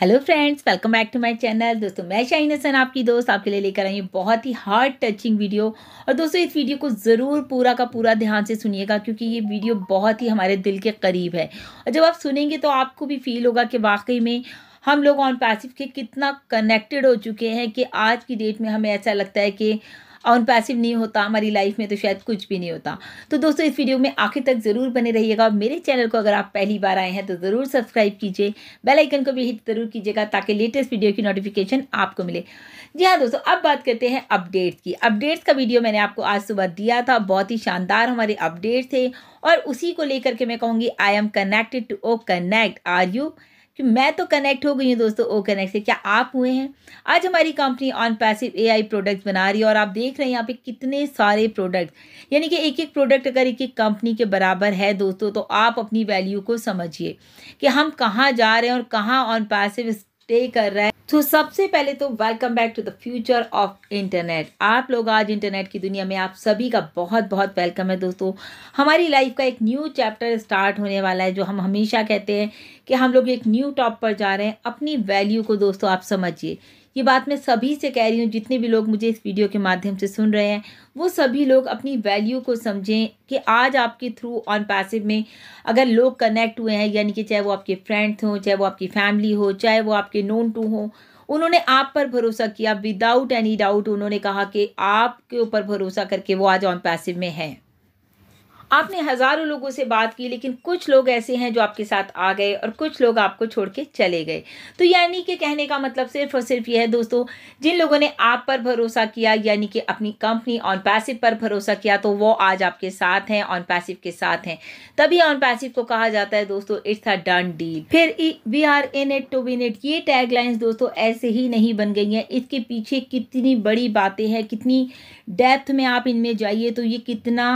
hello friends welcome back to my channel दोस्तों मैं shine Hasan आपकी दोस्त आपके लिए लेकर आई हूँ बहुत ही हार्ड टचिंग वीडियो और दोस्तों इस वीडियो को ज़रूर पूरा का पूरा ध्यान से सुनिएगा क्योंकि ये वीडियो बहुत ही हमारे दिल के करीब है और जब आप सुनेंगे तो आपको भी फील होगा कि वाकई में हम लोग ऑन पैसिव के कितना कनेक्टेड हो चुके हैं कि आज की डेट में हमें ऐसा लगता है कि और पैसिव नहीं होता हमारी लाइफ में तो शायद कुछ भी नहीं होता तो दोस्तों इस वीडियो में आखिर तक ज़रूर बने रहिएगा और मेरे चैनल को अगर आप पहली बार आए हैं तो ज़रूर सब्सक्राइब कीजिए बेल आइकन को भी हिट ज़रूर कीजिएगा ताकि लेटेस्ट वीडियो की नोटिफिकेशन आपको मिले जी हाँ दोस्तों अब बात करते हैं अपडेट्स की अपडेट्स का वीडियो मैंने आपको आज सुबह दिया था बहुत ही शानदार हमारे अपडेट थे और उसी को लेकर के मैं कहूँगी I am connected to O connect are you कि मैं तो कनेक्ट हो गई हूँ दोस्तों ओ कनेक्ट से क्या आप हुए हैं आज हमारी company on passive AI products बना रही है और आप देख रहे हैं यहाँ पे कितने सारे प्रोडक्ट यानी कि एक एक प्रोडक्ट अगर एक एक कंपनी के बराबर है दोस्तों तो आप अपनी वैल्यू को समझिए कि हम कहाँ जा रहे हैं और कहाँ ऑन पैसिव स्टे कर रहा है तो सबसे पहले तो welcome back to the future of internet आप लोग आज इंटरनेट की दुनिया में आप सभी का बहुत बहुत वेलकम है दोस्तों हमारी लाइफ का एक न्यू चैप्टर स्टार्ट होने वाला है जो हम हमेशा कहते हैं कि हम लोग एक न्यू टॉप पर जा रहे हैं अपनी वैल्यू को दोस्तों आप समझिए ये बात मैं सभी से कह रही हूँ जितने भी लोग मुझे इस वीडियो के माध्यम से सुन रहे हैं वो सभी लोग अपनी वैल्यू को समझें कि आज आपके थ्रू ऑन पैसिव में अगर लोग कनेक्ट हुए हैं यानी कि चाहे वो आपके फ्रेंड्स हों चाहे वो आपकी फैमिली हो चाहे वो आपके नोन टू हों उन्होंने आप पर भरोसा किया विदाउट एनी डाउट उन्होंने कहा कि आपके ऊपर भरोसा करके वो आज ऑन पैसिव में हैं आपने हज़ारों लोगों से बात की लेकिन कुछ लोग ऐसे हैं जो आपके साथ आ गए और कुछ लोग आपको छोड़ के चले गए तो यानी कि कहने का मतलब सिर्फ और सिर्फ यह है दोस्तों जिन लोगों ने आप पर भरोसा किया यानी कि अपनी कंपनी ऑन पैसिव पर भरोसा किया तो वो आज आपके साथ हैं ऑन पैसिव के साथ हैं तभी ऑन पैसिव को कहा जाता है दोस्तों इट्स अ डन डील फिर we are in it to win it ये टैगलाइंस दोस्तों ऐसे ही नहीं बन गई हैं इसके पीछे कितनी बड़ी बातें हैं कितनी डेप्थ में आप इनमें जाइए तो ये कितना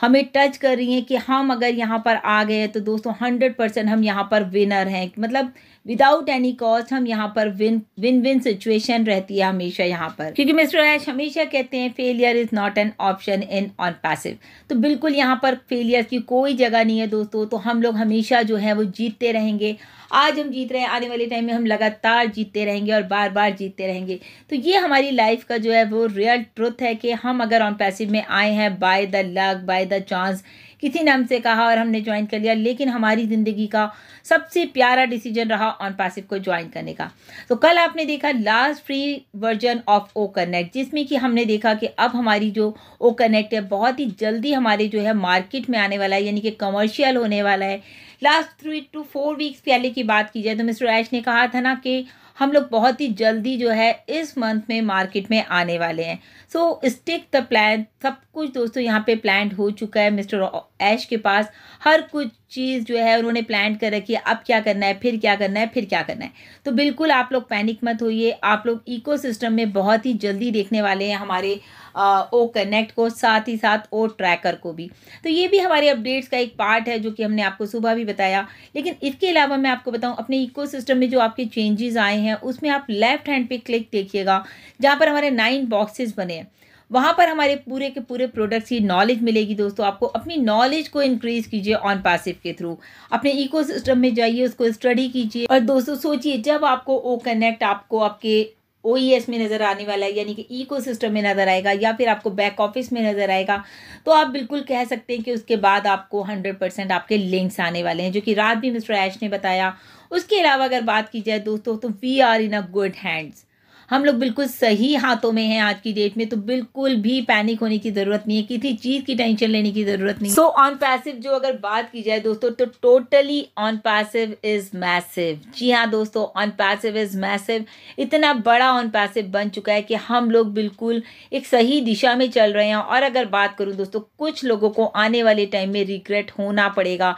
हमें टच कर कर रही हैं कि हम अगर यहाँ पर आ गए तो दोस्तों हंड्रेड परसेंट हम यहाँ पर विनर हैं मतलब विदाउट एनी कॉस्ट हम यहाँ पर विन विन विन सिचुएशन रहती है हमेशा यहाँ पर क्योंकि मिस्टर ऐश हमेशा कहते हैं failure is not an option in on passive तो बिल्कुल यहाँ पर फेलियर की कोई जगह नहीं है दोस्तों तो हम लोग हमेशा जो है वो जीतते रहेंगे आज हम जीत रहे हैं आने वाले टाइम में हम लगातार जीतते रहेंगे और बार बार जीतते रहेंगे तो ये हमारी लाइफ का जो है वो रियल ट्रुथ है कि हम अगर ऑन पैसिव में आए हैं by the luck by the chance किसी ने हमसे कहा और हमने ज्वाइन कर लिया लेकिन हमारी ज़िंदगी का सबसे प्यारा डिसीजन रहा ऑन पैसिव को ज्वाइन करने का तो कल आपने देखा last free version of O connect जिसमें कि हमने देखा कि अब हमारी जो ओ कनेक्ट है बहुत ही जल्दी हमारे जो है मार्केट में आने वाला है यानी कि कमर्शियल होने वाला है last three two four weeks पहले की बात की जाए तो मिस्टर ऐश ने कहा था ना कि हम लोग बहुत ही जल्दी जो है इस मंथ में मार्केट में आने वाले हैं सो स्टिक द प्लान सब कुछ दोस्तों यहाँ पे प्लान हो चुका है मिस्टर ऐश के पास हर कुछ चीज़ जो है उन्होंने प्लान कर रखी है अब क्या करना है फिर क्या करना है फिर क्या करना है तो बिल्कुल आप लोग पैनिक मत होइए आप लोग इकोसिस्टम में बहुत ही जल्दी देखने वाले हैं हमारे ओ कनेक्ट को साथ ही साथ ओ ट्रैकर को भी तो ये भी हमारे अपडेट्स का एक पार्ट है जो कि हमने आपको सुबह भी बताया लेकिन इसके अलावा मैं आपको बताऊँ अपने इको में जो आपके चेंजेस आए हैं उसमें आप लेफ्ट हैंड पे क्लिक देखिएगा जहाँ पर हमारे नाइन बॉक्सेस बने हैं वहाँ पर हमारे पूरे के पूरे प्रोडक्ट्स की नॉलेज मिलेगी दोस्तों आपको अपनी नॉलेज को इंक्रीज कीजिए ऑन पासिव के थ्रू अपने इकोसिस्टम में जाइए उसको स्टडी कीजिए और दोस्तों सोचिए जब आपको ओ कनेक्ट आपको आपके ओ e में नज़र आने वाला है यानी कि सिस्टम में नज़र आएगा या फिर आपको बैक ऑफिस में नज़र आएगा तो आप बिल्कुल कह सकते हैं कि उसके बाद आपको हंड्रेड परसेंट आपके लिंक्स आने वाले हैं जो कि रात भी मिस्टर ऐश ने बताया उसके अलावा अगर बात की जाए दोस्तों तो we are in a good hands हम लोग बिल्कुल सही हाथों में हैं आज की डेट में तो बिल्कुल भी पैनिक होने की ज़रूरत नहीं है किसी चीज़ की टेंशन लेने की ज़रूरत नहीं सो ऑन पैसिव जो अगर बात की जाए दोस्तों तो totally on passive is massive जी हाँ दोस्तों ऑन पैसिव इज़ मैसिव इतना बड़ा ऑन पैसिव बन चुका है कि हम लोग बिल्कुल एक सही दिशा में चल रहे हैं और अगर बात करूँ दोस्तों कुछ लोगों को आने वाले टाइम में रिग्रेट होना पड़ेगा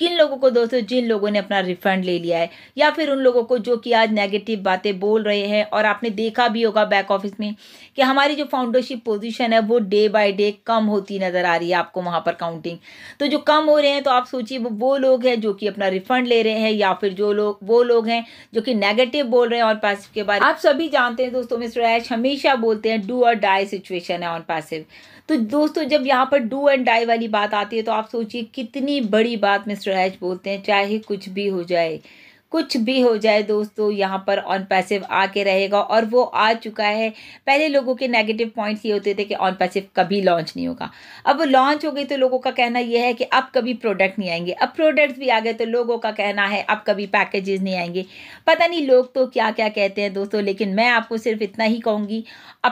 किन लोगों को दोस्तों जिन लोगों ने अपना रिफंड ले लिया है या फिर उन लोगों को जो कि आज नेगेटिव बातें बोल रहे हैं और आपने देखा भी होगा बैक ऑफिस में कि हमारी जो फाउंडरशिप पोजीशन है वो डे बाय डे कम होती नज़र आ रही है आपको वहाँ पर काउंटिंग तो जो कम हो रहे हैं तो आप सोचिए वो लोग हैं जो कि अपना रिफंड ले रहे हैं या फिर जो लोग वो लोग हैं जो कि नेगेटिव बोल रहे हैं ऑन पैसिव के बारे आप सभी जानते हैं दोस्तों मिस्टर ऐश हमेशा बोलते हैं डू और डाई सिचुएशन है ऑन पैसिव तो दोस्तों जब यहाँ पर डू एंड डाई वाली बात आती है तो आप सोचिए कितनी बड़ी बात मिस्टर एच बोलते हैं चाहे कुछ भी हो जाए कुछ भी हो जाए दोस्तों यहाँ पर ऑन पैसिव आके रहेगा और वो आ चुका है पहले लोगों के नेगेटिव पॉइंट्स ये होते थे कि ऑन पैसिव कभी लॉन्च नहीं होगा अब वो लॉन्च हो गई तो लोगों का कहना ये है कि अब कभी प्रोडक्ट नहीं आएंगे अब प्रोडक्ट्स भी आ गए तो लोगों का कहना है अब कभी पैकेजेस नहीं आएंगे पता नहीं लोग तो क्या क्या कहते हैं दोस्तों लेकिन मैं आपको सिर्फ इतना ही कहूँगी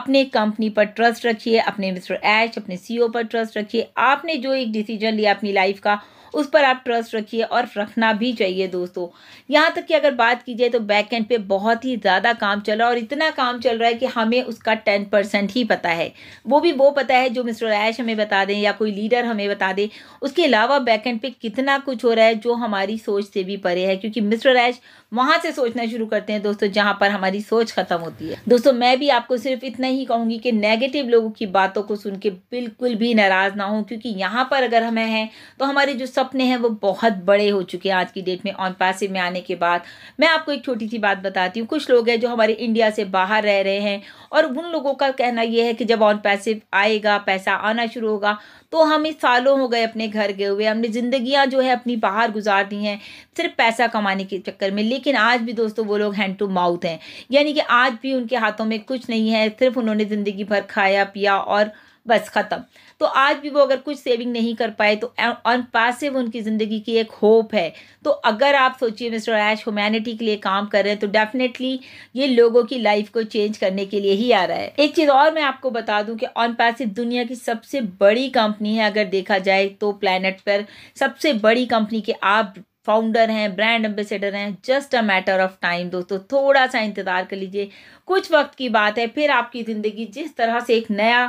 अपने कंपनी पर ट्रस्ट रखिए अपने मिस्टर ऐश अपने सी e पर ट्रस्ट रखिए आपने जो एक डिसीजन लिया अपनी लाइफ का उस पर आप ट्रस्ट रखिए और रखना भी चाहिए दोस्तों यहाँ तक कि अगर बात की जाए तो बैक एंड पे बहुत ही ज़्यादा काम चल रहा है और इतना काम चल रहा है कि हमें उसका टेन परसेंट ही पता है वो भी वो पता है जो मिस्टर रैश हमें बता दें या कोई लीडर हमें बता दें उसके अलावा बैक एंड पे कितना कुछ हो रहा है जो हमारी सोच से भी परे है क्योंकि मिस्टर रैश वहाँ से सोचना शुरू करते हैं दोस्तों जहाँ पर हमारी सोच ख़त्म होती है दोस्तों मैं भी आपको सिर्फ इतना ही कहूँगी कि नेगेटिव लोगों की बातों को सुन के बिल्कुल भी नाराज़ ना हो क्योंकि यहाँ पर अगर हमें हैं तो हमारे जो सपने हैं वो बहुत बड़े हो चुके हैं आज की डेट में ऑन पैसिव में आने के बाद मैं आपको एक छोटी सी बात बताती हूँ कुछ लोग हैं जो हमारे इंडिया से बाहर रह रहे हैं और उन लोगों का कहना यह है कि जब ऑन पैसिव आएगा पैसा आना शुरू होगा तो हम इस सालों हो गए अपने घर गए हुए हमने जिंदगियां जो है अपनी बाहर गुजार दी हैं सिर्फ पैसा कमाने के चक्कर में लेकिन आज भी दोस्तों वो लोग हैंड टू माउथ हैं यानी कि आज भी उनके हाथों में कुछ नहीं है सिर्फ उन्होंने ज़िंदगी भर खाया पिया और बस ख़त्म तो आज भी वो अगर कुछ सेविंग नहीं कर पाए तो अन पासिव उनकी ज़िंदगी की एक होप है तो अगर आप सोचिए मिस्टर ऐश ह्यूमैनिटी के लिए काम कर रहे हैं तो डेफिनेटली ये लोगों की लाइफ को चेंज करने के लिए ही आ रहा है एक चीज़ और मैं आपको बता दूं कि ऑन पासिव दुनिया की सबसे बड़ी कंपनी है अगर देखा जाए तो प्लानट पर सबसे बड़ी कंपनी के आप फाउंडर हैं ब्रांड एम्बेसडर हैं just a matter of time दोस्तों थोड़ा सा इंतज़ार कर लीजिए कुछ वक्त की बात है फिर आपकी ज़िंदगी जिस तरह से एक नया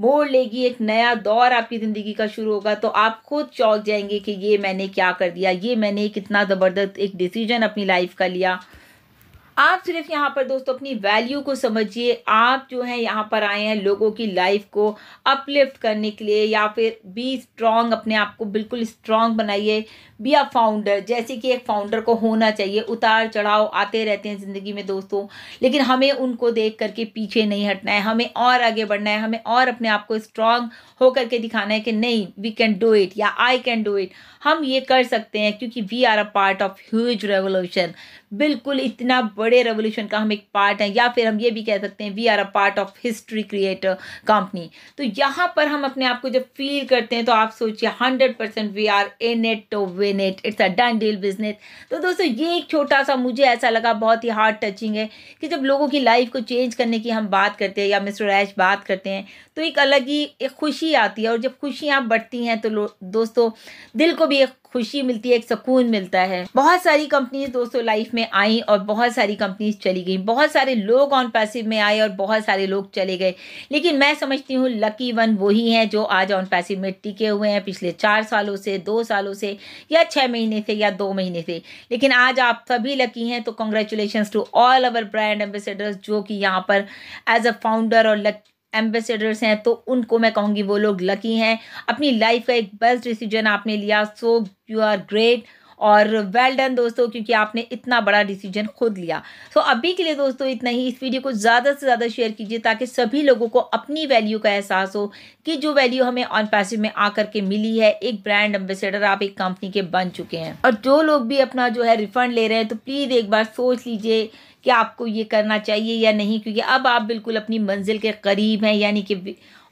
मोड़ लेगी एक नया दौर आपकी ज़िंदगी का शुरू होगा तो आप खुद चौंक जाएंगे कि ये मैंने क्या कर दिया ये मैंने कितना ज़बरदस्त एक डिसीजन अपनी लाइफ का लिया आप सिर्फ यहाँ पर दोस्तों अपनी वैल्यू को समझिए आप जो हैं यहाँ पर आए हैं लोगों की लाइफ को अपलिफ्ट करने के लिए या फिर बी स्ट्रांग अपने आप को बिल्कुल स्ट्रांग बनाइए बी अ फाउंडर जैसे कि एक फाउंडर को होना चाहिए उतार चढ़ाव आते रहते हैं ज़िंदगी में दोस्तों लेकिन हमें उनको देख करके पीछे नहीं हटना है हमें और आगे बढ़ना है हमें और अपने आप को स्ट्रांग होकर के दिखाना है कि नहीं वी कैन डू इट या आई कैन डू इट हम ये कर सकते हैं क्योंकि we are a part of huge revolution बिल्कुल इतना बड़े रेवोल्यूशन का हम एक पार्ट हैं या फिर हम ये भी कह सकते हैं we are a part of history creator company तो यहाँ पर हम अपने आप को जब फील करते हैं तो आप सोचिए hundred percent we are in it to win in it it's a done deal business तो दोस्तों ये एक छोटा सा मुझे ऐसा लगा बहुत ही हार्ड टचिंग है कि जब लोगों की लाइफ को चेंज करने की हम बात करते हैं या मिस्टर ऐश बात करते हैं तो एक अलग ही एक खुशी आती है और जब खुशियाँ बढ़ती हैं तो दोस्तों दिल को भी एक खुशी मिलती है एक सुकून मिलता है बहुत सारी कंपनीज दोस्तों लाइफ में आई और बहुत सारी कंपनीज चली गई बहुत सारे लोग ऑन पैसिव में आए और बहुत सारे लोग चले गए लेकिन मैं समझती हूँ लकी वन वही हैं जो आज ऑन पैसिव में टिके हुए हैं पिछले चार सालों से दो सालों से या छः महीने से या दो महीने से लेकिन आज आप सभी लकी हैं तो congratulation to all our brand ambassadors जो कि यहाँ पर एज अ फाउंडर और लक एम्बेसडर्स हैं तो उनको मैं कहूँगी वो लोग लकी हैं अपनी लाइफ का एक बेस्ट डिसीजन आपने लिया सो यू आर ग्रेट और वेल डन दोस्तों क्योंकि आपने इतना बड़ा डिसीजन खुद लिया तो अभी के लिए दोस्तों इतना ही इस वीडियो को ज़्यादा से ज़्यादा शेयर कीजिए ताकि सभी लोगों को अपनी वैल्यू का एहसास हो कि जो वैल्यू हमें ऑन पैसिव में आकर के मिली है एक ब्रांड एम्बेसडर आप एक कंपनी के बन चुके हैं और जो लोग भी अपना जो है रिफंड ले रहे हैं तो प्लीज़ एक बार सोच लीजिए कि आपको ये करना चाहिए या नहीं क्योंकि अब आप बिल्कुल अपनी मंजिल के करीब हैं यानी कि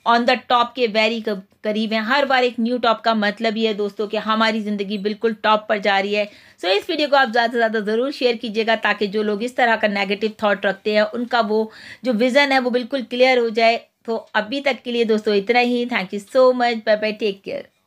ऑन द टॉप के वेरी करीब हैं हर बार एक न्यू टॉप का मतलब ये है दोस्तों कि हमारी ज़िंदगी बिल्कुल टॉप पर जा रही है सो so, इस वीडियो को आप ज़्यादा से ज़्यादा ज़रूर शेयर कीजिएगा ताकि जो लोग इस तरह का नेगेटिव थाट रखते हैं उनका वो जो विज़न है वो बिल्कुल क्लियर हो जाए तो अभी तक के लिए दोस्तों इतना ही thank you so much bye bye take care